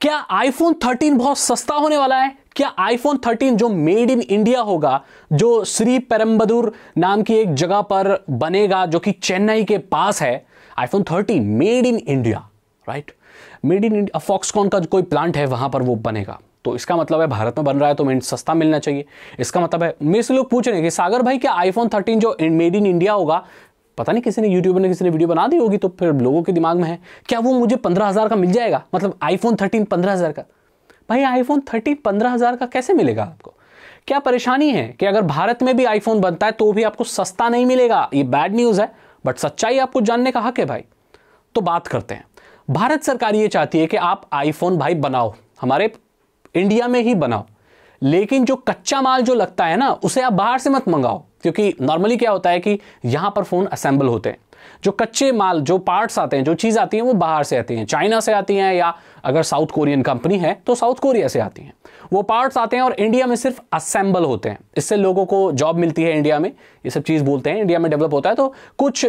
क्या आईफोन 13 बहुत सस्ता होने वाला है क्या आईफोन 13 जो मेड इन इंडिया होगा जो श्री पेरम्बदूर नाम की एक जगह पर बनेगा जो कि चेन्नई के पास है iPhone 13 made in India right made in India Foxconn का कोई प्लांट है वहां पर वो बनेगा तो इसका मतलब है भारत में बन रहा है तो सस्ता मिलना चाहिए इसका मतलब है मेरे से लोग पूछ रहे हैं कि सागर भाई क्या आईफोन 13 जो मेड इन इंडिया होगा पता नहीं किसी ने यूट्यूबर ने किसी ने वीडियो बना दी होगी तो फिर लोगों के दिमाग में है क्या वो मुझे पंद्रह हज़ार का मिल जाएगा मतलब आईफोन थर्टीन पंद्रह हज़ार का भाई आईफोन थर्टीन पंद्रह हज़ार का कैसे मिलेगा आपको क्या परेशानी है कि अगर भारत में भी आईफोन बनता है तो भी आपको सस्ता नहीं मिलेगा ये बैड न्यूज़ है बट सच्चाई आपको जानने का हक है भाई तो बात करते हैं भारत सरकार ये चाहती है कि आप आईफोन भाई बनाओ हमारे इंडिया में ही बनाओ लेकिन जो कच्चा माल जो लगता है ना उसे आप बाहर से मत मंगाओ क्योंकि नॉर्मली क्या होता है कि यहां पर फ़ोन असेंबल होते हैं जो कच्चे माल जो पार्ट्स आते हैं जो चीज़ आती है वो बाहर से आती है चाइना से आती है या अगर साउथ कोरियन कंपनी है तो साउथ कोरिया से आती है वो पार्ट्स आते हैं और इंडिया में सिर्फ असेंबल होते हैं इससे लोगों को जॉब मिलती है इंडिया में ये सब चीज़ बोलते हैं इंडिया में डेवलप होता है तो कुछ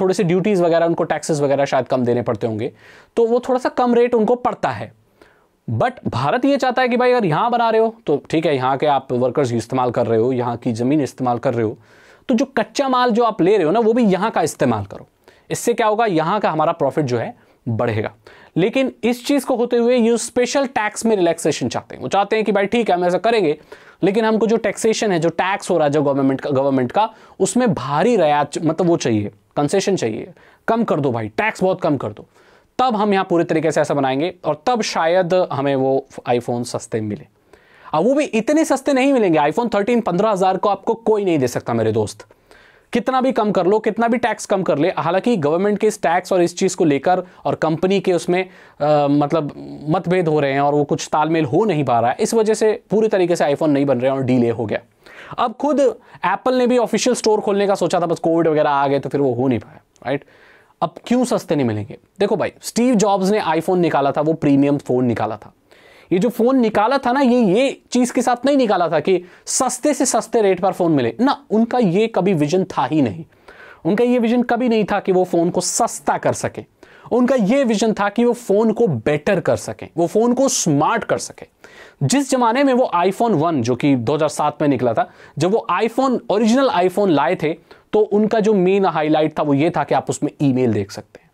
थोड़े से ड्यूटीज़ वगैरह उनको टैक्सेस वगैरह शायद कम देने पड़ते होंगे तो वो थोड़ा सा कम रेट उनको पड़ता है बट भारत ये चाहता है कि भाई अगर यहां बना रहे हो तो ठीक है यहां के आप वर्कर्स इस्तेमाल कर रहे हो यहां की ज़मीन इस्तेमाल कर रहे हो तो जो कच्चा माल जो आप ले रहे हो ना वो भी यहां का इस्तेमाल करो इससे क्या होगा यहां का हमारा प्रॉफिट जो है बढ़ेगा लेकिन इस चीज़ को होते हुए ये स्पेशल टैक्स में रिलैक्सेशन चाहते हैं वो चाहते हैं कि भाई ठीक है हम ऐसा करेंगे लेकिन हमको जो टैक्सेशन है जो टैक्स हो रहा है जो गवर्नमेंट का गवर्नमेंट का उसमें भारी रियायत मतलब वो चाहिए कंसेशन चाहिए कम कर दो भाई टैक्स बहुत कम कर दो तब हम यहाँ पूरे तरीके से ऐसा बनाएंगे और तब शायद हमें वो आईफोन सस्ते मिले अब वो भी इतने सस्ते नहीं मिलेंगे आईफोन थर्टीन पंद्रह हज़ार को आपको कोई नहीं दे सकता मेरे दोस्त कितना भी कम कर लो कितना भी टैक्स कम कर ले हालांकि गवर्नमेंट के इस टैक्स और इस चीज़ को लेकर और कंपनी के उसमें आ, मतलब मतभेद हो रहे हैं और वो कुछ तालमेल हो नहीं पा रहा है इस वजह से पूरी तरीके से आईफोन नहीं बन रहे हैं और डीले हो गया अब खुद एप्पल ने भी ऑफिशियल स्टोर खोलने का सोचा था बस कोविड वगैरह आ गए तो फिर वो हो नहीं पाया राइट right? अब क्यों सस्ते नहीं मिलेंगे देखो भाई स्टीव जॉब्स ने आईफोन निकाला था वो प्रीमियम फ़ोन निकाला था ये जो फ़ोन निकाला था ना ये ये चीज़ के साथ नहीं निकाला था कि सस्ते से सस्ते रेट पर फ़ोन मिले ना उनका ये कभी विजन था ही नहीं उनका ये विजन कभी नहीं था कि वो फ़ोन को सस्ता कर सके उनका ये विजन था कि वो फ़ोन को बेटर कर सके वो फ़ोन को स्मार्ट कर सके जिस ज़माने में वो आईफोन वन जो कि 2007 में निकला था जब वो आईफोन ओरिजिनल आईफोन लाए थे तो उनका जो मेन हाईलाइट था वो ये था कि आप उसमें ईमेल देख सकते हैं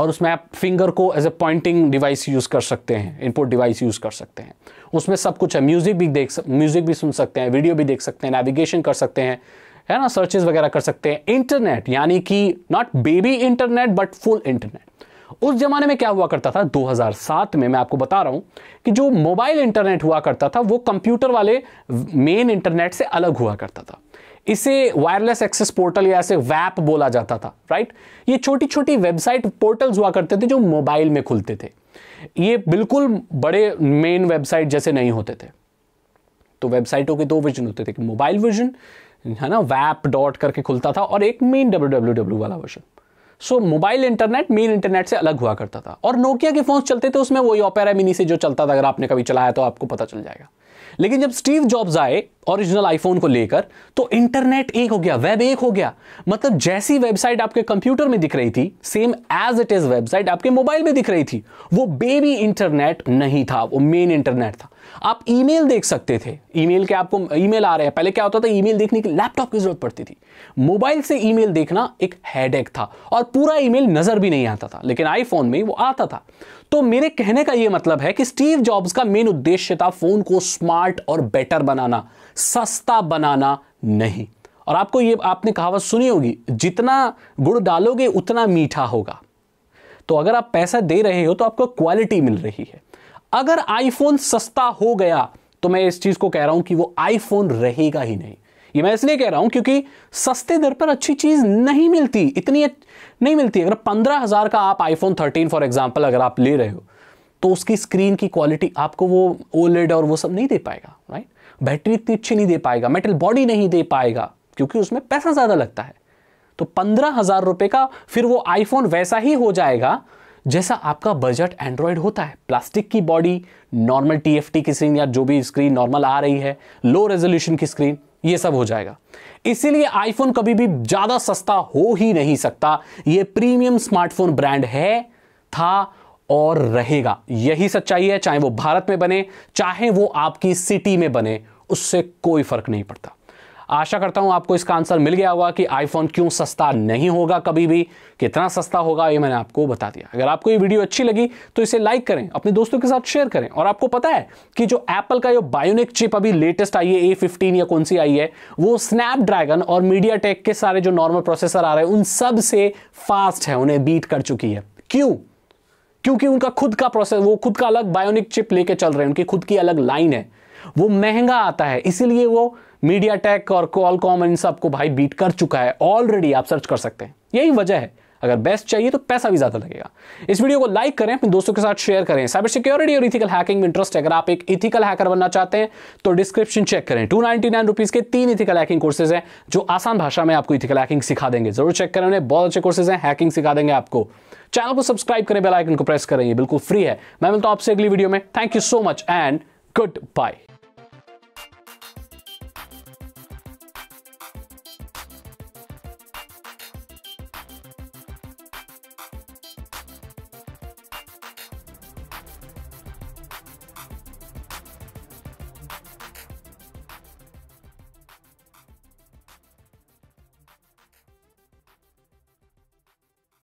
और उसमें आप फिंगर को as a pointing device use कर सकते हैं इनपुट डिवाइस यूज़ कर सकते हैं उसमें सब कुछ है म्यूज़िक भी देख म्यूज़िक भी सुन सकते हैं वीडियो भी देख सकते हैं नेविगेशन कर सकते हैं है ना सर्चेज वगैरह कर सकते हैं इंटरनेट यानी कि not baby internet but full internet उस जमाने में क्या हुआ करता था 2007 में मैं आपको बता रहा हूं कि जो मोबाइल इंटरनेट हुआ करता था वो कंप्यूटर वाले मेन इंटरनेट से अलग हुआ करता था इसे वायरलेस एक्सेस पोर्टल या ऐसे वैप बोला जाता था राइट ये छोटी छोटी वेबसाइट पोर्टल्स हुआ करते थे जो मोबाइल में खुलते थे ये बिल्कुल बड़े मेन वेबसाइट जैसे नहीं होते थे तो वेबसाइटों के दो वर्जन होते थे मोबाइल वर्जन है ना वैप डॉट करके खुलता था और एक मेन डब्ल्यू वाला version so mobile internet main internet से अलग हुआ करता था और नोकिया के फोन चलते थे उसमें वही ओपेरा मिनी से जो चलता था अगर आपने कभी चलाया तो आपको पता चल जाएगा लेकिन जब स्टीव जॉब्स आए ओरिजिनल आईफोन को लेकर तो इंटरनेट एक हो गया वेब एक हो गया मतलब जैसी वेबसाइट आपके कंप्यूटर में दिख रही थी same as it is website आपके मोबाइल में दिख रही थी वो बेबी इंटरनेट नहीं था वो मेन इंटरनेट था आप ईमेल देख सकते थे ईमेल के आपको ईमेल आ रहे हैं पहले क्या होता था ईमेल देखने की लैपटॉप की जरूरत पड़ती थी मोबाइल से ईमेल देखना एक हेडेक था और पूरा ईमेल नजर भी नहीं आता था लेकिन आईफोन में वो आता था तो मेरे कहने का यह मतलब है कि स्टीव जॉब्स का मेन उद्देश्य था फोन को स्मार्ट और बेटर बनाना सस्ता बनाना नहीं और आपको ये आपने कहावत सुनी होगी जितना गुड़ डालोगे उतना मीठा होगा तो अगर आप पैसा दे रहे हो तो आपको क्वालिटी मिल रही है अगर आईफोन सस्ता हो गया तो मैं इस चीज को कह रहा हूं कि वो आईफोन रहेगा ही नहीं ये मैं इसलिए कह रहा हूं क्योंकि सस्ते दर पर अच्छी चीज नहीं मिलती इतनी नहीं मिलती अगर पंद्रह हजार का आप आईफोन थर्टीन फॉर एग्जाम्पल अगर आप ले रहे हो तो उसकी स्क्रीन की क्वालिटी आपको वो ओलेड और वो सब नहीं दे पाएगा राइट बैटरी इतनी अच्छी नहीं दे पाएगा मेटल बॉडी नहीं दे पाएगा क्योंकि उसमें पैसा ज्यादा लगता है तो पंद्रह हजार रुपए का फिर वो आईफोन वैसा ही हो जाएगा जैसा आपका बजट एंड्रॉयड होता है प्लास्टिक की बॉडी नॉर्मल टी की स्क्रीन या जो भी स्क्रीन नॉर्मल आ रही है लो रेजोल्यूशन की स्क्रीन ये सब हो जाएगा इसीलिए आईफोन कभी भी ज़्यादा सस्ता हो ही नहीं सकता ये प्रीमियम स्मार्टफोन ब्रांड है था और रहेगा यही सच्चाई है चाहे वो भारत में बने चाहे वो आपकी सिटी में बने उससे कोई फर्क नहीं पड़ता आशा करता हूं आपको इसका आंसर मिल गया होगा कि आईफोन क्यों सस्ता नहीं होगा कभी भी कितना सस्ता होगा ये मैंने आपको बता दिया अगर आपको ये वीडियो अच्छी लगी तो इसे लाइक करें अपने दोस्तों के साथ शेयर करें और आपको पता है कि जो एप्पल का जो बायोनिक चिप अभी लेटेस्ट आई है ए या कौन सी आई है वो स्नैपड्रैगन और मीडिया टेक के सारे जो नॉर्मल प्रोसेसर आ रहे हैं उन सबसे फास्ट है उन्हें बीट कर चुकी है क्यों क्योंकि उनका खुद का प्रोसेस वो खुद का अलग बायोनिक चिप लेके चल रहे हैं उनकी खुद की अलग लाइन है वो महंगा आता है इसीलिए वो मीडिया टेक और कॉलकॉम इन सबको भाई बीट कर चुका है ऑलरेडी आप सर्च कर सकते हैं यही वजह है अगर बेस्ट चाहिए तो पैसा भी ज़्यादा लगेगा इस वीडियो को लाइक करें अपने दोस्तों के साथ शेयर करें साइबर सिक्योरिटी और इथिकल हैकिंग में इंटरेस्ट है अगर आप एक इथिकल हैकर बनना चाहते हैं तो डिस्क्रिप्शन चेक करें टू नाइनटी के तीन इथिकल हैकिंग कोर्सेज हैं जो आसान भाषा में आपको इथिकल हैकिंग सिखा देंगे जरूर चेक करें बहुत अच्छे कोर्सेज हैं हैकिंग सिखा देंगे आपको चैनल को सब्सक्राइब करें बेल आइकन को प्रेस करें ये बिल्कुल फ्री है मैं मिलता हूं आपसे अगली वीडियो में thank you so much and good bye